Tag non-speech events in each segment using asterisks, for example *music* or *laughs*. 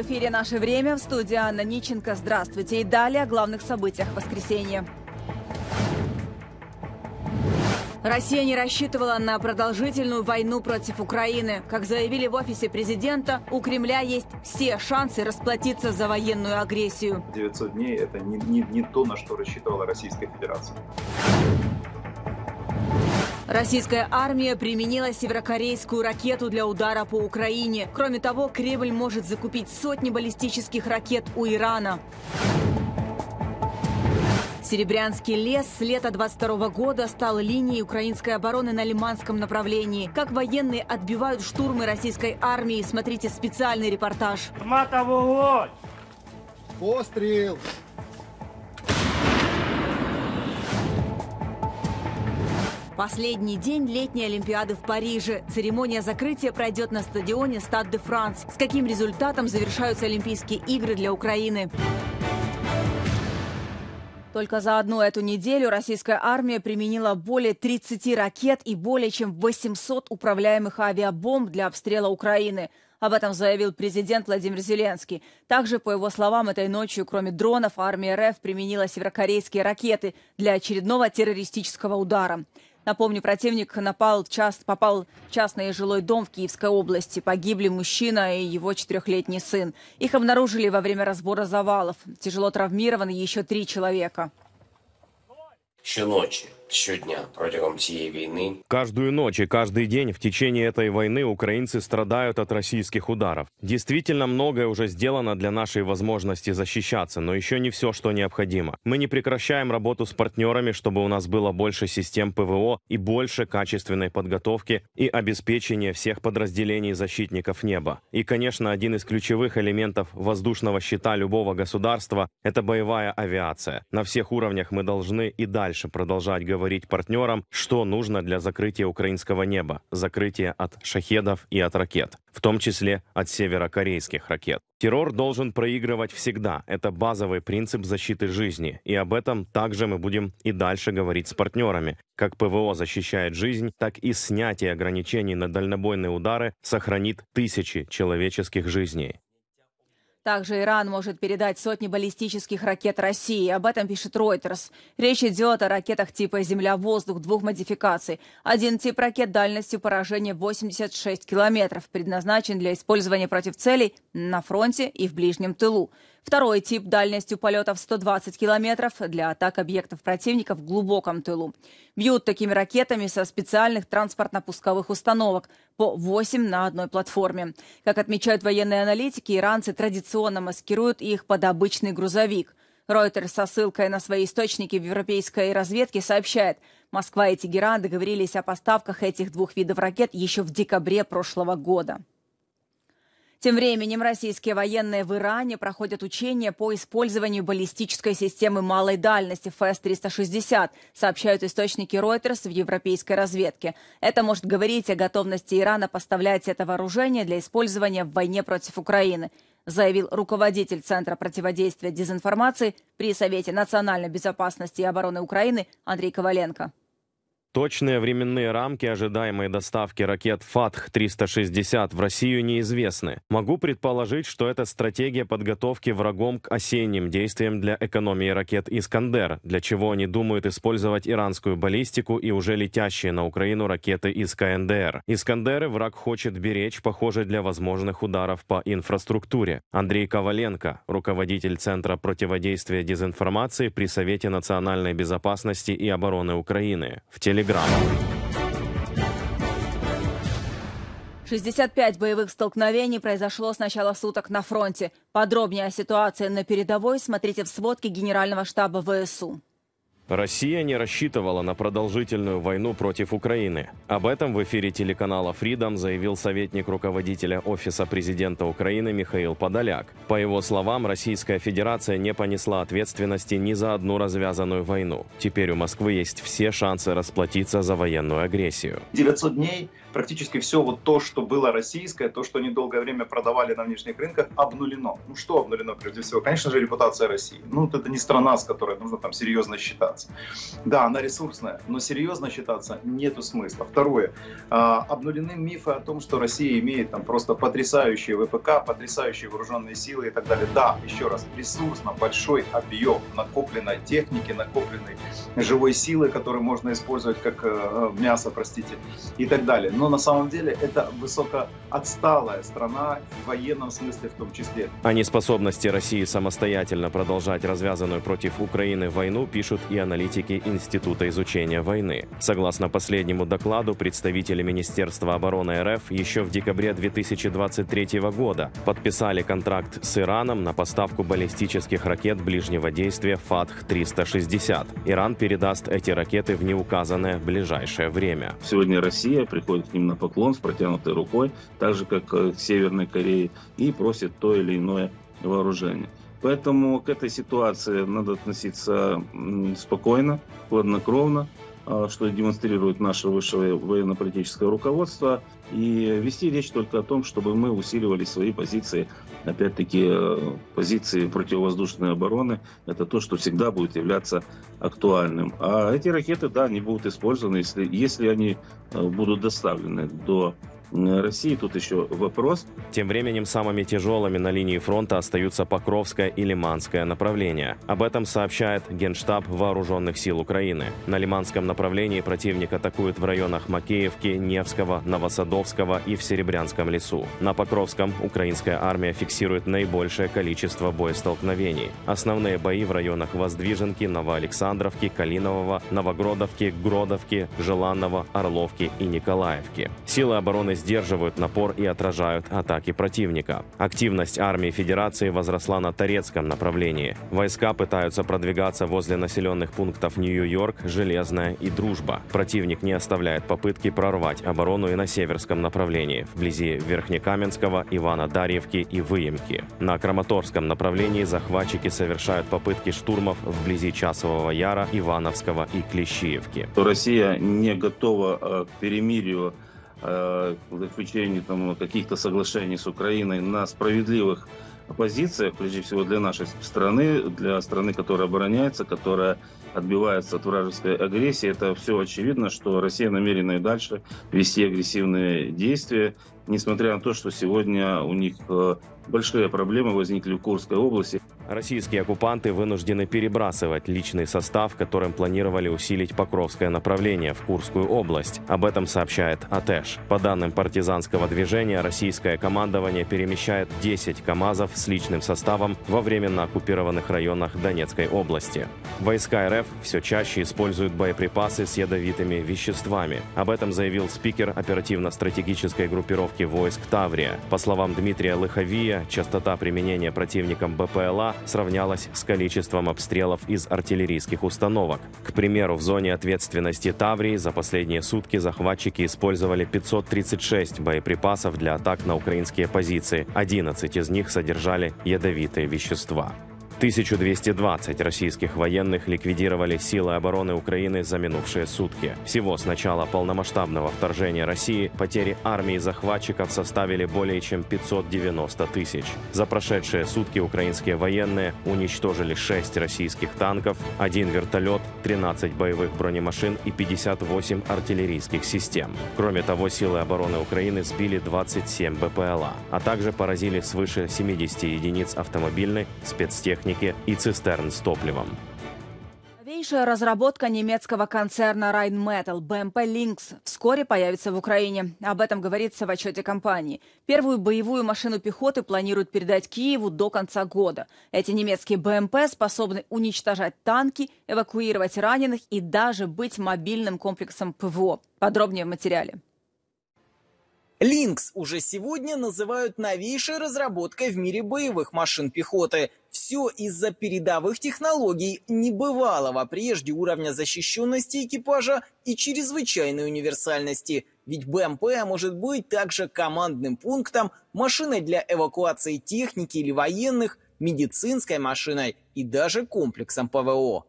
В эфире «Наше время» в студии Анна Ниченко. Здравствуйте. И далее о главных событиях воскресенья. Россия не рассчитывала на продолжительную войну против Украины. Как заявили в офисе президента, у Кремля есть все шансы расплатиться за военную агрессию. 900 дней – это не, не, не то, на что рассчитывала Российская Федерация. Российская армия применила северокорейскую ракету для удара по Украине. Кроме того, Кремль может закупить сотни баллистических ракет у Ирана. Серебрянский лес с лета 22 года стал линией украинской обороны на Лиманском направлении. Как военные отбивают штурмы российской армии, смотрите специальный репортаж. Матовый Пострел! Последний день летней Олимпиады в Париже. Церемония закрытия пройдет на стадионе Стад де Франс. С каким результатом завершаются Олимпийские игры для Украины? Только за одну эту неделю российская армия применила более 30 ракет и более чем 800 управляемых авиабомб для обстрела Украины. Об этом заявил президент Владимир Зеленский. Также, по его словам, этой ночью, кроме дронов, армия РФ применила северокорейские ракеты для очередного террористического удара. Напомню, противник напал, част, попал в частный жилой дом в Киевской области. Погибли мужчина и его четырехлетний сын. Их обнаружили во время разбора завалов. Тяжело травмированы еще три человека. Ще ночі Щодня протягом цієї війни каждую ночь и каждый день в течение этой войны украинцы страдают от российских ударов. Действительно, многое уже сделано для нашей возможности защищаться, но еще не все, что необходимо. Мы не прекращаем работу с партнерами, чтобы у нас было больше систем ПВО и больше качественной подготовки и обеспечения всех подразделений защитников неба. И, конечно, один из ключевых элементов воздушного щита любого государства – это боевая авиация. На всех уровнях мы должны и дальше продолжать говорить говорить партнерам, что нужно для закрытия украинского неба, закрытия от шахедов и от ракет, в том числе от северокорейских ракет. Террор должен проигрывать всегда. Это базовый принцип защиты жизни. И об этом также мы будем и дальше говорить с партнерами. Как ПВО защищает жизнь, так и снятие ограничений на дальнобойные удары сохранит тысячи человеческих жизней. Также Иран может передать сотни баллистических ракет России. Об этом пишет Reuters. Речь идет о ракетах типа «Земля-воздух» двух модификаций. Один тип ракет дальностью поражения 86 километров предназначен для использования против целей на фронте и в ближнем тылу. Второй тип дальностью полетов 120 километров для атак объектов противника в глубоком тылу. Бьют такими ракетами со специальных транспортно-пусковых установок по 8 на одной платформе. Как отмечают военные аналитики, иранцы традиционно маскируют их под обычный грузовик. Ройтер со ссылкой на свои источники в европейской разведке сообщает, Москва и Тегеран договорились о поставках этих двух видов ракет еще в декабре прошлого года. Тем временем российские военные в Иране проходят учения по использованию баллистической системы малой дальности ФС-360, сообщают источники Reuters в европейской разведке. Это может говорить о готовности Ирана поставлять это вооружение для использования в войне против Украины заявил руководитель Центра противодействия дезинформации при Совете национальной безопасности и обороны Украины Андрей Коваленко. Точные временные рамки ожидаемой доставки ракет «Фатх-360» в Россию неизвестны. Могу предположить, что это стратегия подготовки врагом к осенним действиям для экономии ракет «Искандер», для чего они думают использовать иранскую баллистику и уже летящие на Украину ракеты из КНДР. «Искандеры» враг хочет беречь, похоже, для возможных ударов по инфраструктуре. Андрей Коваленко, руководитель Центра противодействия дезинформации при Совете национальной безопасности и обороны Украины. В теле телеграмма. 65 боевых столкновений произошло с начала суток на фронте. Подробнее о ситуации на передовой смотрите в сводке Генерального штаба ВСУ. Россия не рассчитывала на продолжительную войну против Украины. Об этом в эфире телеканала Freedom заявил советник руководителя Офиса президента Украины Михаил Подоляк. По его словам, Российская Федерация не понесла ответственности ни за одну развязанную войну. Теперь у Москвы есть все шансы расплатиться за военную агрессию. 900 дней практически все вот то, что было российское, то, что они долгое время продавали на внешних рынках, обнулено. Ну что обнулено прежде всего? Конечно же, репутация России. Ну вот это не страна, с которой нужно там серьезно считаться. Да, она ресурсная, но серьезно считаться нету смысла. Второе, а, обнулены мифы о том, что Россия имеет там просто потрясающие ВПК, потрясающие вооруженные силы и так далее. Да, еще раз, ресурсно большой объем накопленной техники, накопленной живой силы, которую можно использовать как э, э, мясо, простите, и так далее но на самом деле это высокоотсталая страна в военном смысле в том числе. О неспособности России самостоятельно продолжать развязанную против Украины войну пишут и аналитики Института изучения войны. Согласно последнему докладу, представители Министерства обороны РФ еще в декабре 2023 года подписали контракт с Ираном на поставку баллистических ракет ближнего действия «Фатх-360». Иран передаст эти ракеты в неуказанное ближайшее время. Сегодня Россия приходит к ним на поклон с протянутой рукой, так же, как э, к Северной Корее, и просит то или иное вооружение. Поэтому к этой ситуации надо относиться спокойно, хладнокровно, а, что демонстрирует наше высшее военно-политическое руководство, и вести речь только о том, чтобы мы усиливали свои позиции, опять-таки, э, позиции противовоздушной обороны. Это то, что всегда будет являться актуальным. А эти ракеты, да, они будут использованы, если, если они э, будут доставлены до России. Тут еще вопрос. Тем временем самыми тяжелыми на линии фронта остаются Покровское и Лиманское направления. Об этом сообщает Генштаб Вооруженных сил Украины. На Лиманском направлении противник атакует в районах Макеевки, Невского, Новосадовского и в Серебрянском лесу. На Покровском украинская армия фиксирует наибольшее количество боестолкновений. Основные бои в районах Воздвиженки, Новоалександровки, Калинового, Новогродовки, Гродовки, Желанного, Орловки и Николаевки. Силы обороны сдерживают напор и отражают атаки противника. Активность армии Федерации возросла на Торецком направлении. Войска пытаются продвигаться возле населенных пунктов Нью-Йорк, Железная и Дружба. Противник не оставляет попытки прорвать оборону и на северском направлении, вблизи Верхнекаменского, Ивана Дарьевки и Выемки. На Краматорском направлении захватчики совершают попытки штурмов вблизи Часового Яра, Ивановского и Клещиевки. Россия не готова э, к перемирию Э, заключении там, э, каких-то соглашений с Украиной на справедливых позициях, прежде всего для нашей страны, для страны, которая обороняется, которая отбивается от вражеской агрессии. Это все очевидно, что Россия намерена и дальше вести агрессивные действия, несмотря на то, что сегодня у них э, большие проблемы возникли в Курской области. Российские оккупанты вынуждены перебрасывать личный состав, которым планировали усилить Покровское направление в Курскую область. Об этом сообщает АТЭШ. По данным партизанского движения, российское командование перемещает 10 КАМАЗов с личным составом во временно оккупированных районах Донецкой области. Войска РФ все чаще используют боеприпасы с ядовитыми веществами. Об этом заявил спикер оперативно-стратегической группировки атаки войск Таврия. По словам Дмитрия Лыховия, частота применения противником БПЛА сравнялась с количеством обстрелов из артиллерийских установок. К примеру, в зоне ответственности Таврии за последние сутки захватчики использовали 536 боеприпасов для атак на украинские позиции. 11 из них содержали ядовитые вещества. 1220 российских военных ликвидировали силы обороны Украины за минувшие сутки. Всего с начала полномасштабного вторжения России потери армии захватчиков составили более чем 590 тысяч. За прошедшие сутки украинские военные уничтожили 6 российских танков, 1 вертолет, 13 боевых бронемашин и 58 артиллерийских систем. Кроме того, силы обороны Украины сбили 27 БПЛА, а также поразили свыше 70 единиц автомобильной спецтехники техники и цистерн с топливом. Новейшая разработка немецкого концерна Rheinmetall BMP Lynx вскоре появится в Украине. Об этом говорится в отчете компании. Первую боевую машину пехоты планируют передать Киеву до конца года. Эти немецкие БМП способны уничтожать танки, эвакуировать раненых и даже быть мобильным комплексом ПВО. Подробнее в материале. Линкс уже сегодня называют новейшей разработкой в мире боевых машин пехоты. Все из-за передовых технологий небывалого прежде уровня защищенности экипажа и чрезвычайной универсальности. Ведь БМП может быть также командным пунктом, машиной для эвакуации техники или военных, медицинской машиной и даже комплексом ПВО.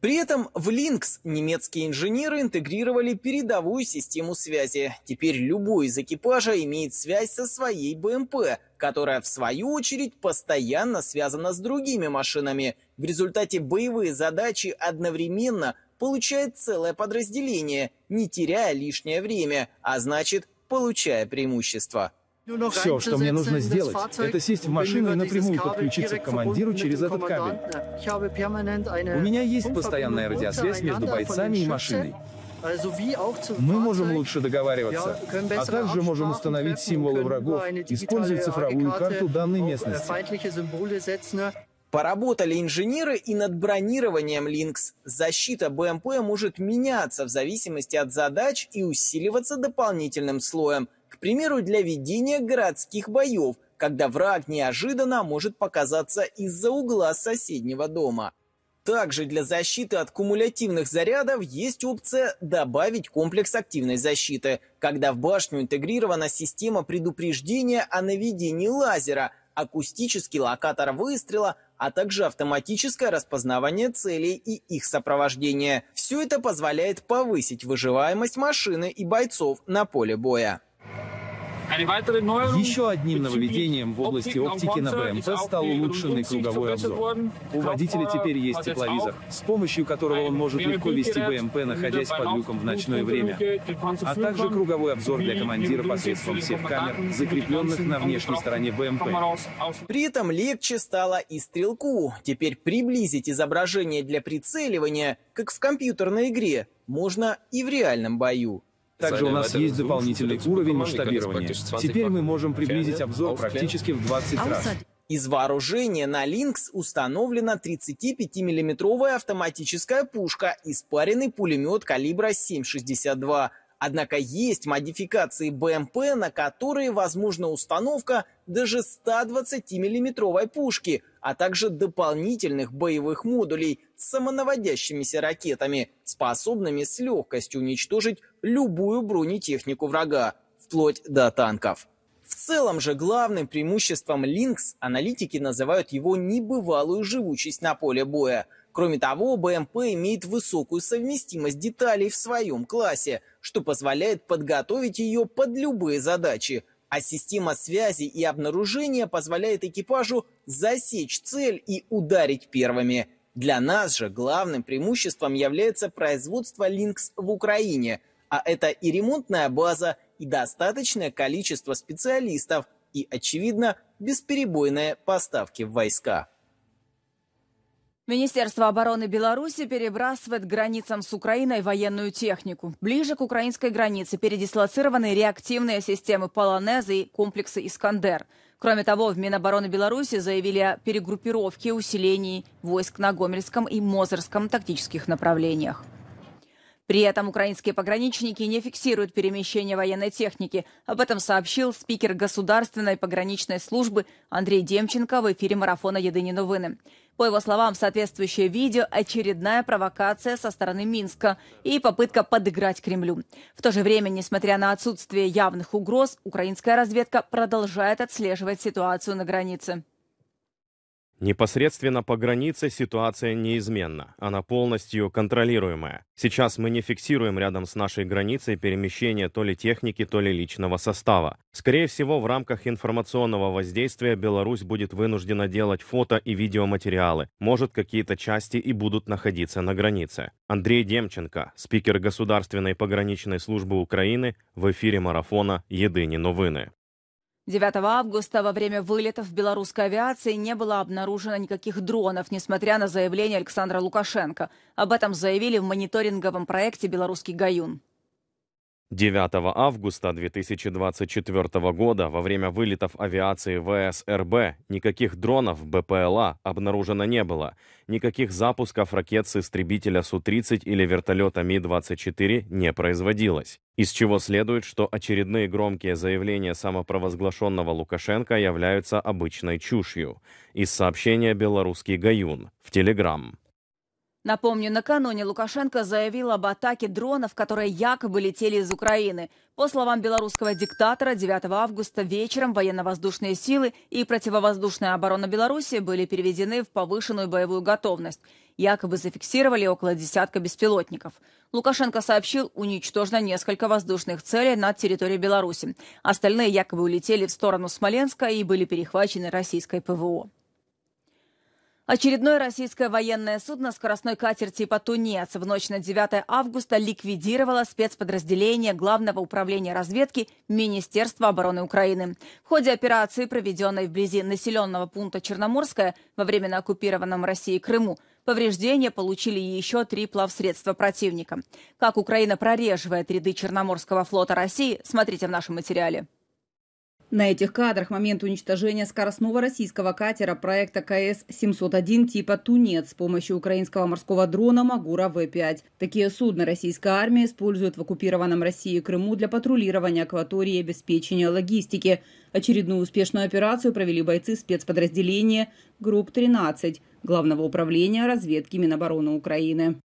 При этом в Linux немецкие инженеры интегрировали передовую систему связи. Теперь любой из экипажа имеет связь со своей БМП, которая в свою очередь постоянно связана с другими машинами. В результате боевые задачи одновременно получает целое подразделение, не теряя лишнее время, а значит, получая преимущество. Ну, Все, что мне нужно сделать, это сесть в машину и напрямую подключиться к командиру через этот кабель. У меня есть постоянная радиосвязь между бойцами и машиной. Мы можем лучше договариваться, а также можем установить символы врагов, используя цифровую карту данной äh, местности. Поработали инженеры и над бронированием Линкс. Защита БМП может меняться в зависимости от задач и усиливаться дополнительным слоем – к примеру, для ведения городских боев, когда враг неожиданно может показаться из-за угла соседнего дома. Также для защиты от кумулятивных зарядов есть опция «Добавить комплекс активной защиты», когда в башню интегрирована система предупреждения о наведении лазера, акустический локатор выстрела, а также автоматическое распознавание целей и их сопровождение. Все это позволяет повысить выживаемость машины и бойцов на поле боя. Еще одним нововведением в области оптики на БМТ стал улучшенный круговой обзор. У водителя теперь есть тепловизор, с помощью которого он может легко вести БМП, находясь под люком в ночное время, а также круговой обзор для командира посредством всех камер, закрепленных на внешней стороне БМП. При этом легче стало и стрелку. Теперь приблизить изображение для прицеливания, как в компьютерной игре, можно и в реальном бою. Также у нас есть дополнительный уровень масштабирования. Теперь мы можем приблизить обзор практически в 20 раз. Из вооружения на «Линкс» установлена 35-миллиметровая автоматическая пушка и спаренный пулемет калибра 7,62. Однако есть модификации БМП, эм на которые возможна установка даже 120-миллиметровой пушки, а также дополнительных боевых модулей с самонаводящимися ракетами, способными с легкостью уничтожить любую бронетехнику врага, вплоть до танков. В целом же главным преимуществом Линкс аналитики называют его небывалую живучесть на поле боя. Кроме того, БМП имеет высокую совместимость деталей в своем классе, что позволяет подготовить ее под любые задачи, а система связи и обнаружения позволяет экипажу засечь цель и ударить первыми. Для нас же главным преимуществом является производство «Линкс» в Украине, а это и ремонтная база, и достаточное количество специалистов, и, очевидно, бесперебойные поставки в войска. Министерство обороны Беларуси перебрасывает границам с Украиной военную технику. Ближе к украинской границе передислоцированы реактивные системы «Полонеза» и комплексы «Искандер». Кроме того, в Минобороны Беларуси заявили о перегруппировке и усилении войск на Гомельском и Мозырском тактических направлениях. При этом украинские пограничники не фиксируют перемещение военной техники. Об этом сообщил спикер Государственной пограничной службы Андрей Демченко в эфире марафона «Едині новини». По его словам, соответствующее видео – очередная провокация со стороны Минска и попытка подыграть Кремлю. В то же время, несмотря на отсутствие явных угроз, украинская разведка продолжает отслеживать ситуацию на границе. Непосредственно по границе ситуация неизменна, она полностью контролируемая. Сейчас мы не фиксируем рядом с нашей границей перемещение то ли техники, то ли личного состава. Скорее всего, в рамках информационного воздействия Беларусь будет вынуждена делать фото и видеоматериалы, может, какие-то части и будут находиться на границе. Андрей Демченко, спикер Государственной пограничной службы Украины, в эфире марафона «Едыни новыны». 9 августа во время вылетов в белорусской авиации не было обнаружено никаких дронов, несмотря на заявление Александра Лукашенко. Об этом заявили в мониторинговом проекте «Белорусский Гаюн». 9 августа 2024 года во время вылетов авиации ВСРБ никаких дронов БПЛА обнаружено не было, никаких запусков ракет с истребителя Су-30 или вертолета Ми-24 не производилось. Из чего следует, что очередные громкие заявления самопровозглашенного Лукашенко являются обычной чушью. Из сообщения «Белорусский Гаюн» в Телеграм. Напомню, накануне Лукашенко заявил об атаке дронов, которые якобы летели из Украины. По словам белорусского диктатора, 9 августа вечером военно-воздушные силы и противовоздушная оборона Беларуси были переведены в повышенную боевую готовность. Якобы зафиксировали около десятка беспилотников. Лукашенко сообщил, уничтожено несколько воздушных целей над территорией Беларуси. Остальные якобы улетели в сторону Смоленска и были перехвачены российской ПВО. Очередное российское военное судно скоростной катер типа «Тунец» в ночь на 9 августа ликвидировало спецподразделение Главного управления разведки Министерства обороны Украины. В ходе операции, проведенной вблизи населенного пункта Черноморская во временно оккупированном России Крыму, повреждения получили еще три плавсредства противника. Как Украина прореживает ряды Черноморского флота России, смотрите в нашем материале. На этих кадрах момент уничтожения скоростного российского катера проекта КС-701 типа «Тунец» с помощью украинского морского дрона «Магура В-5». Такие судна российская армия использует в оккупированном России Крыму для патрулирования акватории и обеспечения логистики. Очередную успешную операцию провели бойцы спецподразделения «Групп-13» Главного управления разведки Минобороны Украины.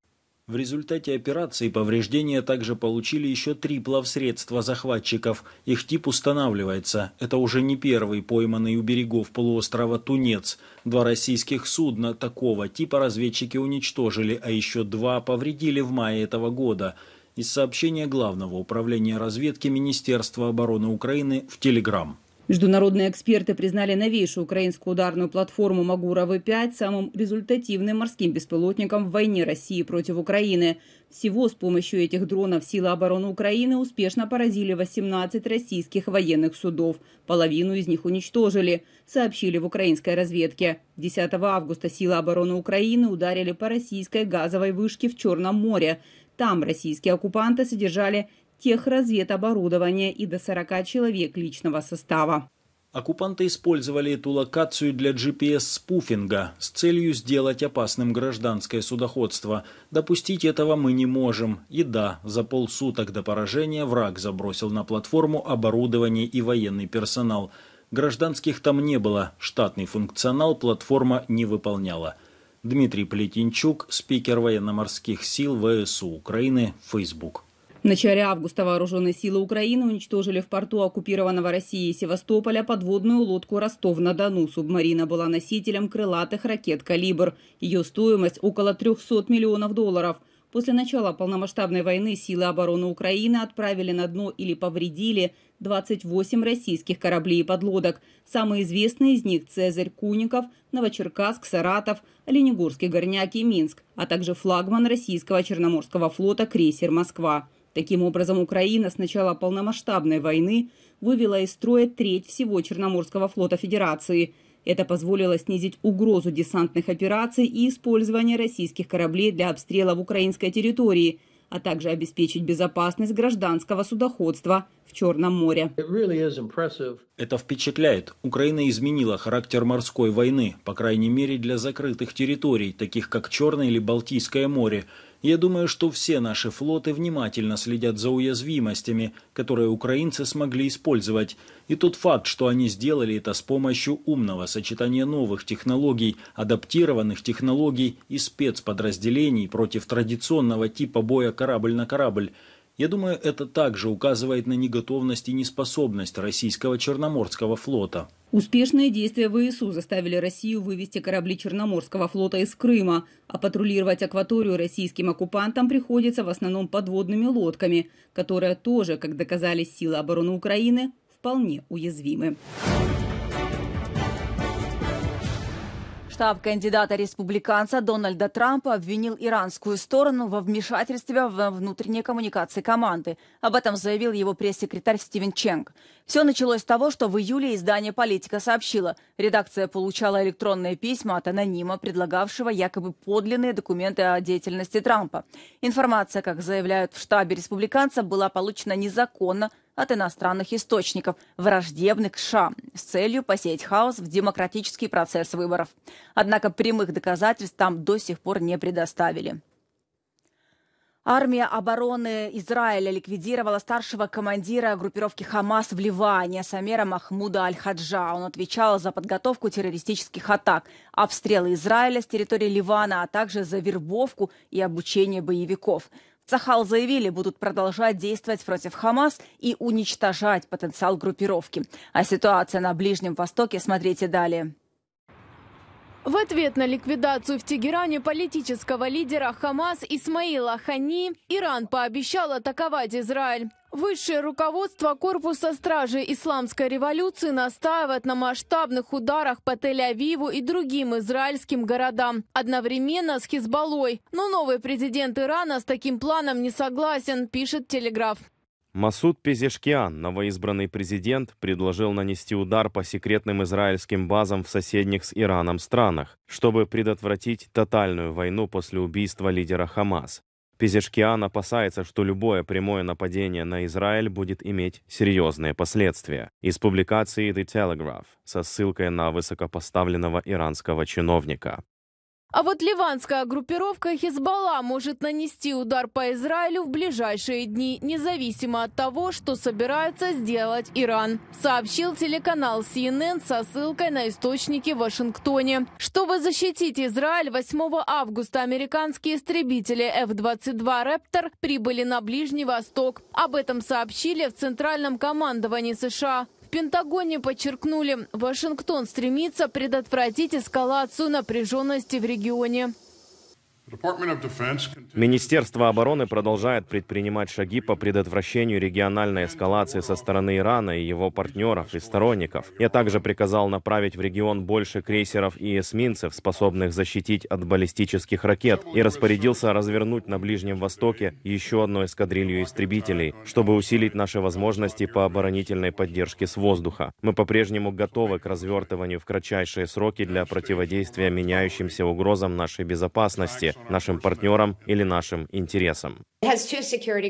В результате операции повреждения также получили еще три плавсредства захватчиков. Их тип устанавливается. Это уже не первый пойманный у берегов полуострова Тунец. Два российских судна такого типа разведчики уничтожили, а еще два повредили в мае этого года. Из сообщения Главного управления разведки Министерства обороны Украины в Телеграм. Международные эксперты признали новейшую украинскую ударную платформу «Магура-В-5» самым результативным морским беспилотником в войне России против Украины. Всего с помощью этих дронов силы обороны Украины успешно поразили 18 российских военных судов. Половину из них уничтожили, сообщили в украинской разведке. 10 августа силы обороны Украины ударили по российской газовой вышке в Черном море. Там российские оккупанты содержали техразведоборудования и до 40 человек личного состава. Оккупанты использовали эту локацию для GPS-спуфинга с целью сделать опасным гражданское судоходство. Допустить этого мы не можем. И да, за полсуток до поражения враг забросил на платформу оборудование и военный персонал. Гражданских там не было, штатный функционал платформа не выполняла. Дмитрий Плетенчук, спикер военно-морских сил ВСУ Украины, Facebook. В начале августа вооруженные силы Украины уничтожили в порту оккупированного России Севастополя подводную лодку «Ростов-на-Дону». Субмарина была носителем крылатых ракет «Калибр». Ее стоимость около 300 миллионов долларов. После начала полномасштабной войны силы обороны Украины отправили на дно или повредили 28 российских кораблей и подлодок. Самые известные из них – «Цезарь», «Куников», «Новочеркасск», «Саратов», «Оленегорский горняк» и «Минск», а также флагман российского Черноморского флота «Крейсер Москва». Таким образом, Украина с начала полномасштабной войны вывела из строя треть всего Черноморского флота Федерации. Это позволило снизить угрозу десантных операций и использования российских кораблей для обстрела в украинской территории, а также обеспечить безопасность гражданского судоходства – в Черном море. Это впечатляет. Украина изменила характер морской войны, по крайней мере для закрытых территорий, таких как Черное или Балтийское море. Я думаю, что все наши флоты внимательно следят за уязвимостями, которые украинцы смогли использовать. И тот факт, что они сделали это с помощью умного сочетания новых технологий, адаптированных технологий и спецподразделений против традиционного типа боя корабль на корабль – я думаю, это также указывает на неготовность и неспособность российского Черноморского флота. Успешные действия ВСУ заставили Россию вывести корабли Черноморского флота из Крыма, а патрулировать акваторию российским оккупантам приходится в основном подводными лодками, которые тоже, как доказали силы обороны Украины, вполне уязвимы. Штаб кандидата республиканца Дональда Трампа обвинил иранскую сторону во вмешательстве во внутренние коммуникации команды. Об этом заявил его пресс-секретарь Стивен Ченг. Все началось с того, что в июле издание «Политика» сообщило, редакция получала электронные письма от анонима, предлагавшего якобы подлинные документы о деятельности Трампа. Информация, как заявляют в штабе республиканца, была получена незаконно, от иностранных источников, враждебных к США, с целью посеять хаос в демократический процесс выборов. Однако прямых доказательств там до сих пор не предоставили. Армия обороны Израиля ликвидировала старшего командира группировки «Хамас» в Ливане Самера Махмуда Аль-Хаджа. Он отвечал за подготовку террористических атак, а обстрелы Израиля с территории Ливана, а также за вербовку и обучение боевиков. Сахал заявили, будут продолжать действовать против Хамас и уничтожать потенциал группировки. А ситуация на Ближнем Востоке смотрите далее. В ответ на ликвидацию в Тегеране политического лидера Хамас Исмаила Хани Иран пообещал атаковать Израиль. Высшее руководство Корпуса стражи Исламской революции настаивает на масштабных ударах по Тель-Авиву и другим израильским городам, одновременно с Хизбаллой. Но новый президент Ирана с таким планом не согласен, пишет Телеграф. Масуд Пезешкиан, новоизбранный президент, предложил нанести удар по секретным израильским базам в соседних с Ираном странах, чтобы предотвратить тотальную войну после убийства лидера Хамас. Пезешкиан опасается, что любое прямое нападение на Израиль будет иметь серьезные последствия. Из публикации The Telegraph со ссылкой на высокопоставленного иранского чиновника. А вот ливанская группировка Хизбалла может нанести удар по Израилю в ближайшие дни, независимо от того, что собирается сделать Иран, сообщил телеканал CNN со ссылкой на источники в Вашингтоне. Чтобы защитить Израиль, 8 августа американские истребители F-22 «Рептор» прибыли на Ближний Восток. Об этом сообщили в Центральном командовании США. Пентагоне подчеркнули, Вашингтон стремится предотвратить эскалацию напряженности в регионе. Министерство обороны продолжает предпринимать шаги по предотвращению региональной эскалации со стороны Ирана и его партнеров и сторонников. Я также приказал направить в регион больше крейсеров и эсминцев, способных защитить от баллистических ракет, и распорядился развернуть на Ближнем Востоке еще одну эскадрилью истребителей, чтобы усилить наши возможности по оборонительной поддержке с воздуха. Мы по-прежнему готовы к развертыванию в кратчайшие сроки для противодействия меняющимся угрозам нашей безопасности, нашим партнерам или нашим интересам.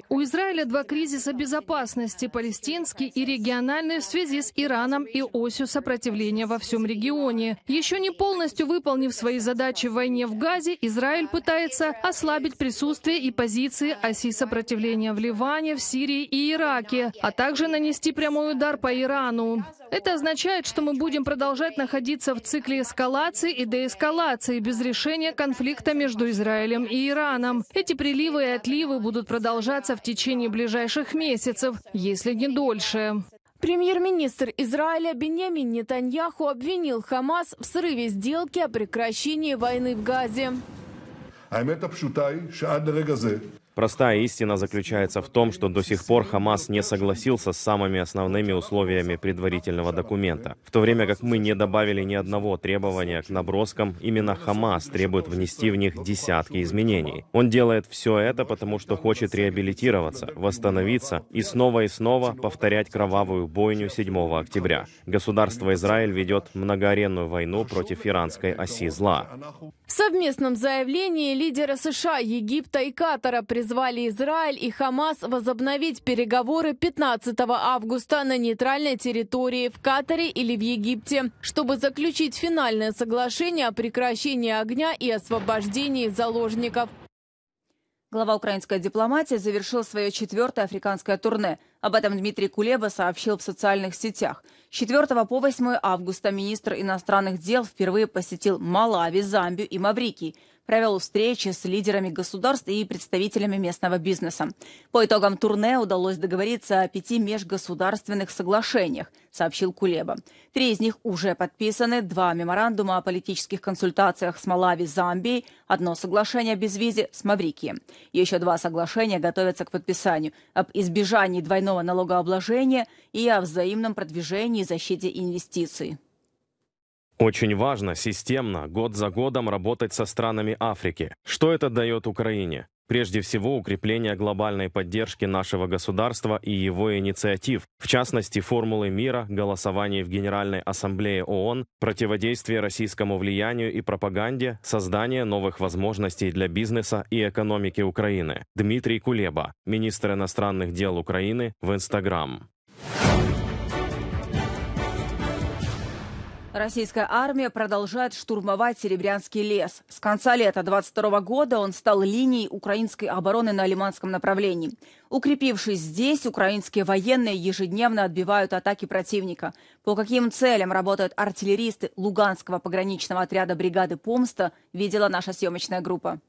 У Израиля два кризиса безопасности, палестинский и региональный, в связи с Ираном и осью сопротивления во всем регионе. Еще не полностью выполнив свои задачи в войне в Газе, Израиль пытается ослабить присутствие и позиции оси сопротивления в Ливане, в Сирии и Ираке, а также нанести прямой удар по Ирану. Это означает, что мы будем продолжать находиться в цикле эскалации и деэскалации без решения конфликта между Израилем Израилем и Ираном. Эти приливы и отливы будут продолжаться в течение ближайших месяцев, если не дольше. Премьер-министр Израиля Бенемин Нетаньяху обвинил Хамас в срыве сделки о прекращении войны в Газе. Простая истина заключается в том, что до сих пор Хамас не согласился с самыми основными условиями предварительного документа. В то время как мы не добавили ни одного требования к наброскам, именно Хамас требует внести в них десятки изменений. Он делает все это, потому что хочет реабилитироваться, восстановиться и снова и снова повторять кровавую бойню 7 октября. Государство Израиль ведет многоаренную войну против иранской оси зла. В совместном заявлении лидеры США, Египта и Катара признали, призвали Израиль и Хамас возобновить переговоры 15 августа на нейтральной территории в Катаре или в Египте, чтобы заключить финальное соглашение о прекращении огня и освобождении заложников. Глава украинской дипломатии завершил свое четвертое африканское турне. Об этом Дмитрий Кулеба сообщил в социальных сетях. С 4 по 8 августа министр иностранных дел впервые посетил Малави, Замбию и Маврикий провел встречи с лидерами государств и представителями местного бизнеса. По итогам турне удалось договориться о пяти межгосударственных соглашениях, сообщил Кулеба. Три из них уже подписаны, два меморандума о политических консультациях с Малави, Замбией, одно соглашение о безвизе с Маврикием. Еще два соглашения готовятся к подписанию об избежании двойного налогообложения и о взаимном продвижении и защите инвестиций. Очень важно системно, год за годом работать со странами Африки. Что это дает Украине? Прежде всего, укрепление глобальной поддержки нашего государства и его инициатив, в частности, формулы мира, голосование в Генеральной Ассамблее ООН, противодействие российскому влиянию и пропаганде, создание новых возможностей для бизнеса и экономики Украины. Дмитрий Кулеба, министр иностранных дел Украины, в Инстаграм. Российская армия продолжает штурмовать Серебрянский лес. С конца лета 22 года он стал линией украинской обороны на Лиманском направлении. Укрепившись здесь, украинские военные ежедневно отбивают атаки противника. По каким целям работают артиллеристы Луганского пограничного отряда бригады «Помста» видела наша съемочная группа.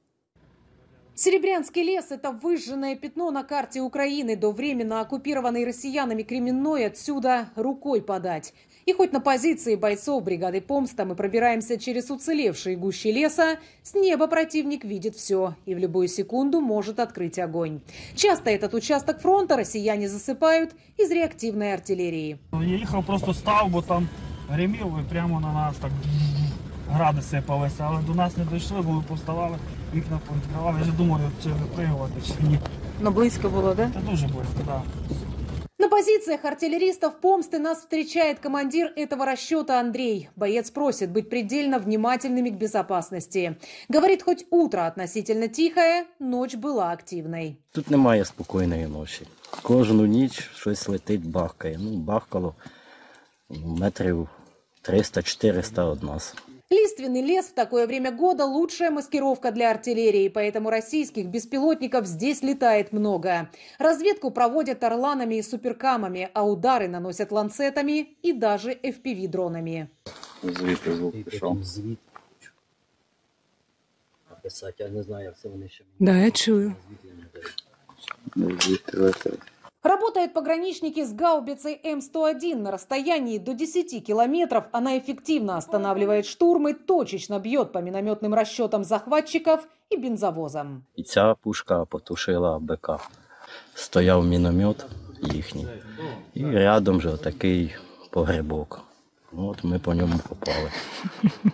Серебрянский лес – это выжженное пятно на карте Украины, до временно оккупированной россиянами Кременной отсюда рукой подать. И хоть на позиции бойцов бригады «Помста» мы пробираемся через уцелевшие гущи леса, с неба противник видит все и в любую секунду может открыть огонь. Часто этот участок фронта россияне засыпают из реактивной артиллерии. Я ехал, просто став, бо там гримів і прямо на нас так гради сипалися, але до нас не дійшли, бо ми поставали, вікна повідкривали. Я же думали, что випригувати, чи ні. Ну близько було, так? Да? Та дуже близько, Да. На позициях артиллеристов помсты нас встречает командир этого расчета Андрей. Боец просит быть предельно внимательными к безопасности. Говорит, хоть утро относительно тихое, ночь была активной. Тут немає спокійної ночі. Кожну ніч щось летить, бахкає. Ну, бахкало метрів 300-400 від нас. Лиственный лес в такое время года – лучшая маскировка для артиллерии, поэтому российских беспилотников здесь летает много. Разведку проводят орланами и суперкамами, а удары наносят ланцетами и даже FPV-дронами. А да, я чую. Работают пограничники с гаубицей М101 на расстоянии до 10 километров. Она эффективно останавливает штурмы, точечно бьет по минометным расчетам захватчиков и бензовозам. И ця пушка потушила БК. стоял миномет, їхній. и рядом же такой погребок. вот мы по нему попали. *laughs*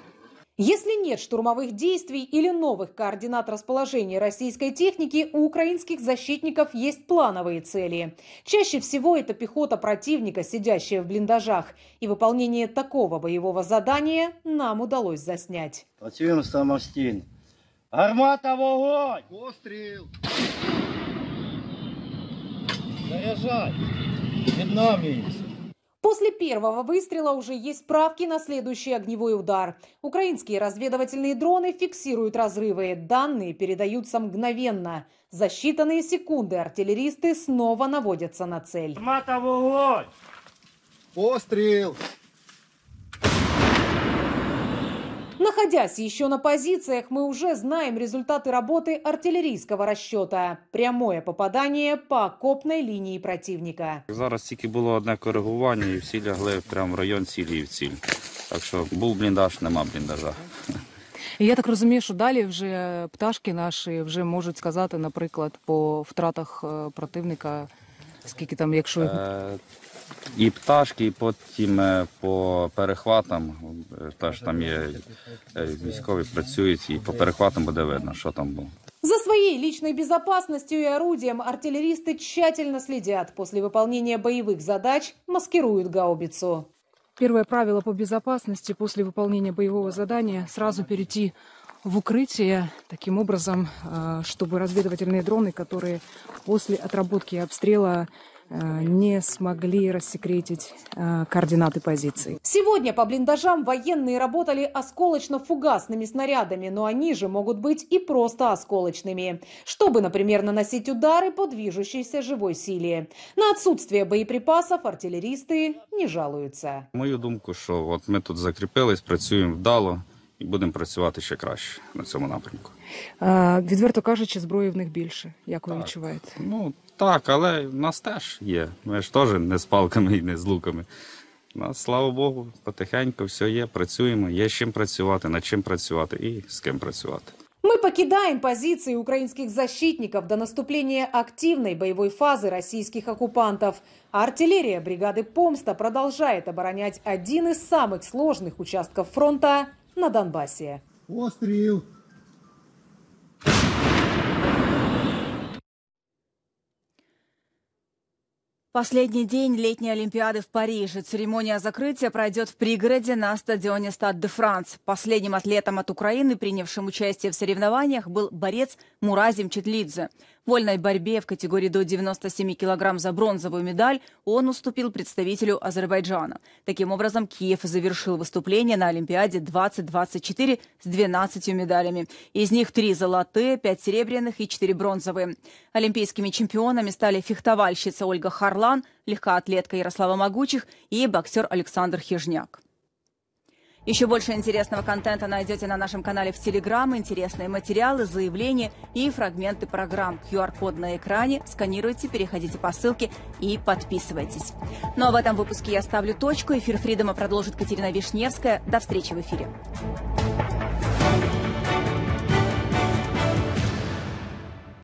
Если нет штурмовых действий или новых координат расположения российской техники, у украинских защитников есть плановые цели. Чаще всего это пехота противника, сидящая в блиндажах. И выполнение такого боевого задания нам удалось заснять. Працюем самостійно. Гармата вогонь! Острел. Заряжай! Відновлюємося! После первого выстрела уже есть справки на следующий огневой удар. Украинские разведывательные дроны фиксируют разрывы. Данные передаются мгновенно. За считанные секунды артиллеристы снова наводятся на цель. Матовый огонь! Пострел! Находясь еще на позициях, мы уже знаем результаты работы артиллерийского расчета. Прямое попадание по окопной линии противника. Зараз тільки було одне коригування, і всі лягли прямо в район цілі і в ціль. Так що був бліндаж, нема бліндажа. я так розумію, що далі вже пташки наші вже можуть сказати, наприклад, по втратах е, противника, скільки там, якщо е, І пташки, і потім по перехватам, теж там є військові працюють, і по перехватам буде видно, що там було. За своей личной безопасностью и орудием артиллеристы тщательно следят. После выполнения боевых задач маскируют гаубицу. Первое правило по безопасности после выполнения боевого задания – сразу перейти в укрытие, таким образом, э, чтобы разведывательные дроны, которые после отработки обстрела Э, не смогли рассекретить э, координаты позиций. Сегодня по блиндажам военные работали осколочно-фугасными снарядами, но они же могут быть и просто осколочными, чтобы, например, наносить удары по движущейся живой силе. На отсутствие боеприпасов артиллеристы не жалуются. Мою думку, что вот мы тут закріпились, працюємо вдало. і будемо працювати ще краще на цьому напрямку. А, Відверто кажучи, зброї в них більше, як ви відчуваєте? Ну так, але в нас теж є. Ми ж теж не з палками і не з луками. У нас, слава Богу, потихеньку все є. Працюємо, є з чим працювати, над чим працювати і з ким працювати. Ми покидаем позиции украинских защитников до наступления активной боевой фазы российских оккупантов. А артиллерия бригады «Помста» продолжает оборонять один из самых сложных участков фронта на Донбассе. Пострел! Последний день летней Олимпиады в Париже. Церемония закрытия пройдет в пригороде на стадионе Стад де Франс. Последним атлетом от Украины, принявшим участие в соревнованиях, был борец Муразим Четлидзе вольной борьбе в категории до 97 килограмм за бронзовую медаль он уступил представителю Азербайджана. Таким образом, Киев завершил выступление на Олимпиаде 2024 с 12 медалями. Из них 3 золотые, 5 серебряных и 4 бронзовые. Олимпийскими чемпионами стали фехтовальщица Ольга Харлан, легкоатлетка Ярослава Могучих и боксер Александр Хижняк. Еще больше интересного контента найдете на нашем канале в Телеграм, интересные материалы, заявления и фрагменты программ. QR-код на экране, сканируйте, переходите по ссылке и подписывайтесь. Ну а в этом выпуске я ставлю точку. Эфир Фридома продолжит Катерина Вишневская. До встречи в эфире.